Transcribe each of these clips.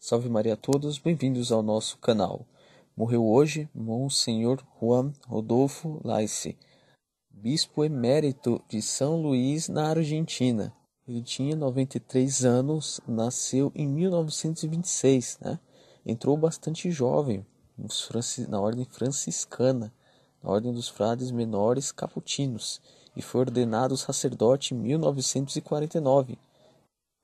Salve Maria a todos, bem-vindos ao nosso canal. Morreu hoje Monsenhor Juan Rodolfo Laice, bispo emérito de São Luís, na Argentina. Ele tinha 93 anos, nasceu em 1926, né? Entrou bastante jovem na ordem franciscana, na ordem dos frades menores caputinos, e foi ordenado sacerdote em 1949.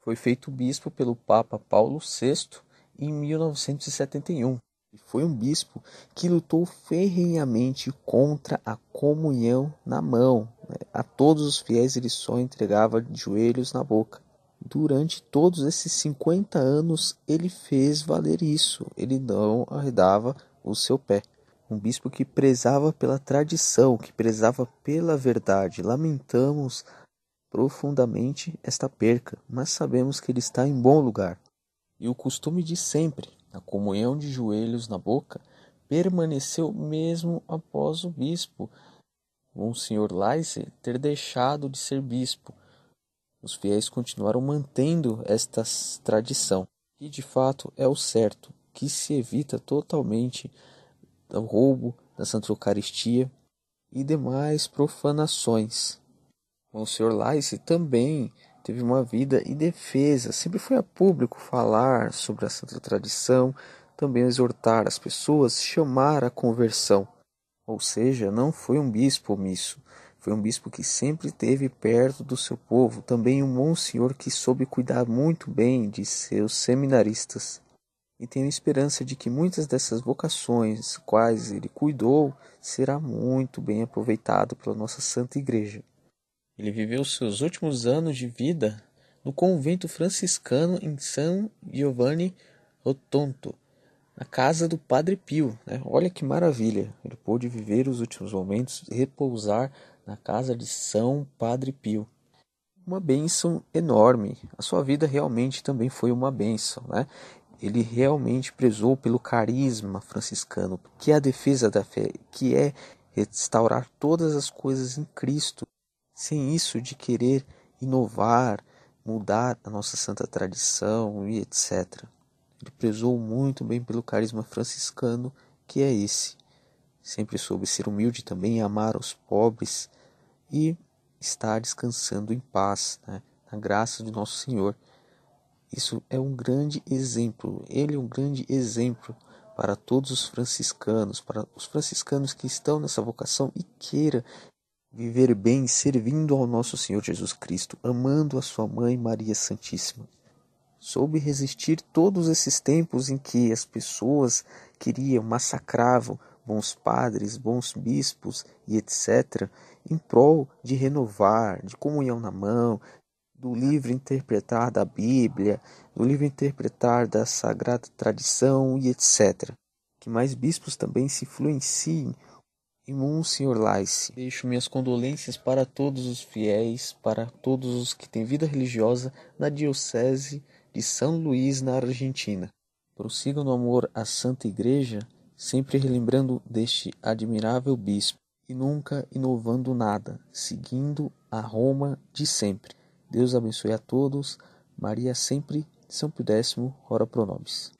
Foi feito bispo pelo Papa Paulo VI em 1971 e foi um bispo que lutou ferrenhamente contra a comunhão na mão. Né? A todos os fiéis ele só entregava de joelhos na boca. Durante todos esses 50 anos ele fez valer isso, ele não arredava o seu pé. Um bispo que prezava pela tradição, que prezava pela verdade. Lamentamos profundamente esta perca, mas sabemos que ele está em bom lugar e o costume de sempre, a comunhão de joelhos na boca, permaneceu mesmo após o bispo, Monsenhor Laisse, ter deixado de ser bispo. Os fiéis continuaram mantendo esta tradição, e de fato é o certo, que se evita totalmente o roubo da Santa Eucaristia e demais profanações. Monsenhor Laisse também teve uma vida e defesa, sempre foi a público falar sobre a santa tradição, também exortar as pessoas, chamar à conversão. Ou seja, não foi um bispo omisso, foi um bispo que sempre esteve perto do seu povo, também um monsenhor que soube cuidar muito bem de seus seminaristas. E tenho esperança de que muitas dessas vocações, quais ele cuidou, será muito bem aproveitado pela nossa Santa Igreja. Ele viveu seus últimos anos de vida no convento franciscano em San Giovanni Rotonto, na casa do Padre Pio. Né? Olha que maravilha! Ele pôde viver os últimos momentos e repousar na casa de São Padre Pio. Uma bênção enorme. A sua vida realmente também foi uma bênção. Né? Ele realmente prezou pelo carisma franciscano, que é a defesa da fé, que é restaurar todas as coisas em Cristo sem isso de querer inovar, mudar a nossa santa tradição e etc. Ele prezou muito bem pelo carisma franciscano que é esse. Sempre soube ser humilde também amar os pobres e estar descansando em paz, né? na graça de nosso Senhor. Isso é um grande exemplo. Ele é um grande exemplo para todos os franciscanos, para os franciscanos que estão nessa vocação e queira viver bem servindo ao nosso Senhor Jesus Cristo, amando a sua mãe Maria Santíssima. Soube resistir todos esses tempos em que as pessoas queriam, massacravam bons padres, bons bispos e etc., em prol de renovar, de comunhão na mão, do livre interpretar da Bíblia, do livre interpretar da sagrada tradição e etc. Que mais bispos também se influenciem e Monsenhor Laice, deixo minhas condolências para todos os fiéis, para todos os que têm vida religiosa na Diocese de São Luís, na Argentina. Prossiga no amor à Santa Igreja, sempre relembrando deste admirável bispo e nunca inovando nada, seguindo a Roma de sempre. Deus abençoe a todos. Maria sempre, São Pio X, ora pro nobis.